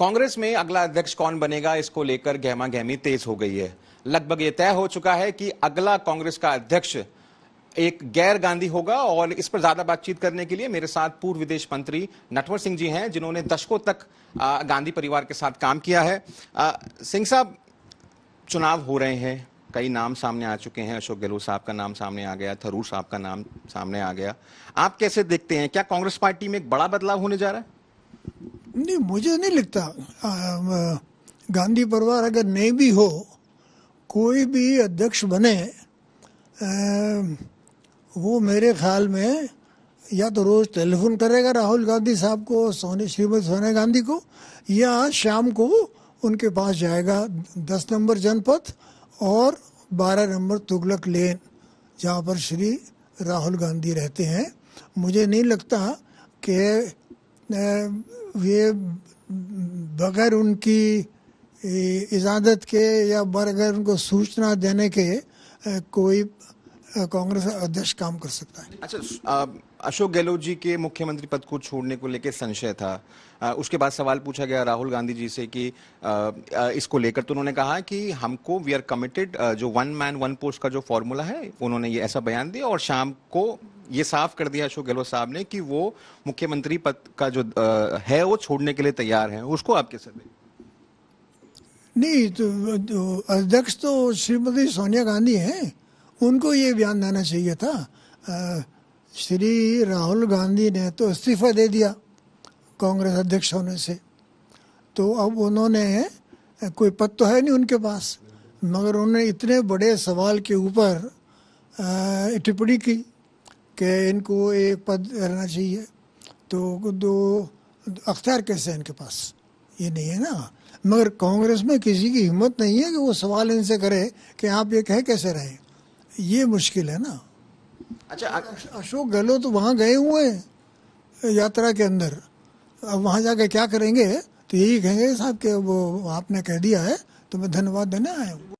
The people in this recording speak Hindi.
कांग्रेस में अगला अध्यक्ष कौन बनेगा इसको लेकर गहमा गहमी तेज हो गई है लगभग ये तय हो चुका है कि अगला कांग्रेस का अध्यक्ष एक गैर गांधी होगा और इस पर ज्यादा बातचीत करने के लिए मेरे साथ पूर्व विदेश मंत्री नटवर सिंह जी हैं जिन्होंने दशकों तक गांधी परिवार के साथ काम किया है सिंह साहब चुनाव हो रहे हैं कई नाम सामने आ चुके हैं अशोक गहलोत साहब का नाम सामने आ गया थरूर साहब का नाम सामने आ गया आप कैसे देखते हैं क्या कांग्रेस पार्टी में एक बड़ा बदलाव होने जा रहा है नहीं मुझे नहीं लगता गांधी परिवार अगर नहीं भी हो कोई भी अध्यक्ष बने वो मेरे ख्याल में या तो रोज़ टेलीफोन करेगा राहुल गांधी साहब को सोने श्रीमती सोनिया गांधी को या शाम को उनके पास जाएगा दस नंबर जनपद और बारह नंबर तुगलक लेन जहाँ पर श्री राहुल गांधी रहते हैं मुझे नहीं लगता कि ये बगैर उनकी इजाज़त के या बगैर उनको सूचना देने के कोई कांग्रेस अध्यक्ष काम कर सकता है अच्छा अशोक गहलोत जी के मुख्यमंत्री पद को छोड़ने को लेकर संशय था आ, उसके बाद सवाल पूछा गया राहुल गांधी जी से कि आ, आ, इसको लेकर तो उन्होंने कहा कि हमको वी आर कमिटेड जो वन मैन वन पोस्ट का जो फॉर्मूला है उन्होंने ये ऐसा बयान दिया और शाम को ये साफ कर दिया अशोक गहलोत साहब ने कि वो मुख्यमंत्री पद का जो है वो छोड़ने के लिए तैयार हैं उसको आप कैसे दें नहीं तो, तो अध्यक्ष तो श्रीमती सोनिया गांधी हैं उनको ये बयान देना चाहिए था श्री राहुल गांधी ने तो इस्तीफा दे दिया कांग्रेस अध्यक्ष होने से तो अब उन्होंने कोई पद तो है नहीं उनके पास मगर उन्होंने इतने बड़े सवाल के ऊपर टिप्पणी की कि इनको एक पद रहना चाहिए तो दो अख्तियार कैसे इनके पास ये नहीं है ना मगर कांग्रेस में किसी की हिम्मत नहीं है कि वो सवाल इनसे करे कि आप ये कह कैसे रहे ये मुश्किल है ना अच्छा अशोक गहलोत तो वहाँ गए हुए हैं यात्रा के अंदर अब वहाँ जाके क्या करेंगे तो यही कहेंगे साहब कि वो आपने कह दिया है तो मैं धन्यवाद देने आया हूँ